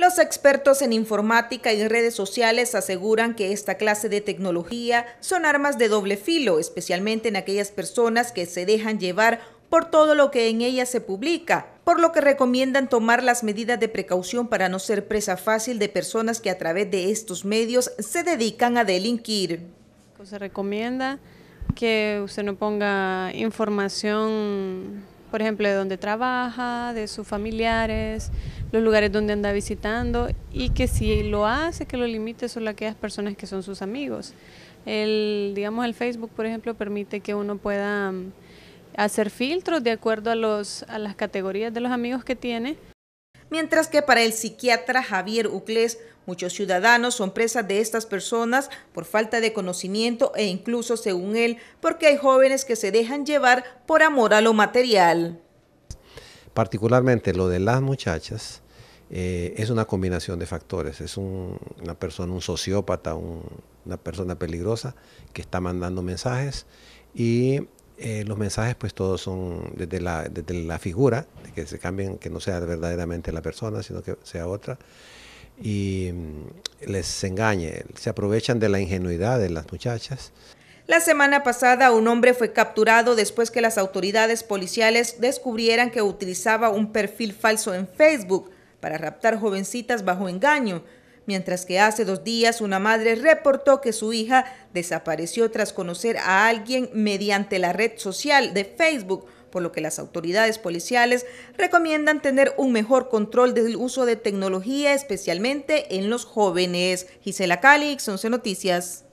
Los expertos en informática y redes sociales aseguran que esta clase de tecnología son armas de doble filo, especialmente en aquellas personas que se dejan llevar por todo lo que en ella se publica, por lo que recomiendan tomar las medidas de precaución para no ser presa fácil de personas que a través de estos medios se dedican a delinquir. Se recomienda que usted no ponga información por ejemplo, de donde trabaja, de sus familiares, los lugares donde anda visitando y que si lo hace, que lo limite solo a aquellas personas que son sus amigos. El, digamos, el Facebook, por ejemplo, permite que uno pueda mm, hacer filtros de acuerdo a, los, a las categorías de los amigos que tiene mientras que para el psiquiatra Javier Ucles, muchos ciudadanos son presas de estas personas por falta de conocimiento e incluso, según él, porque hay jóvenes que se dejan llevar por amor a lo material. Particularmente lo de las muchachas eh, es una combinación de factores. Es una persona, un sociópata, una persona peligrosa que está mandando mensajes y eh, los mensajes pues todos son desde la, figura, de que se cambien, que no sea verdaderamente la persona, sino que sea otra, y mm, les engañe, se aprovechan de la ingenuidad de las muchachas. La semana pasada un hombre fue capturado después que las autoridades policiales descubrieran que utilizaba un perfil falso en Facebook para raptar jovencitas bajo engaño mientras que hace dos días una madre reportó que su hija desapareció tras conocer a alguien mediante la red social de Facebook por lo que las autoridades policiales recomiendan tener un mejor control del uso de tecnología, especialmente en los jóvenes. Gisela Calix, 11 Noticias.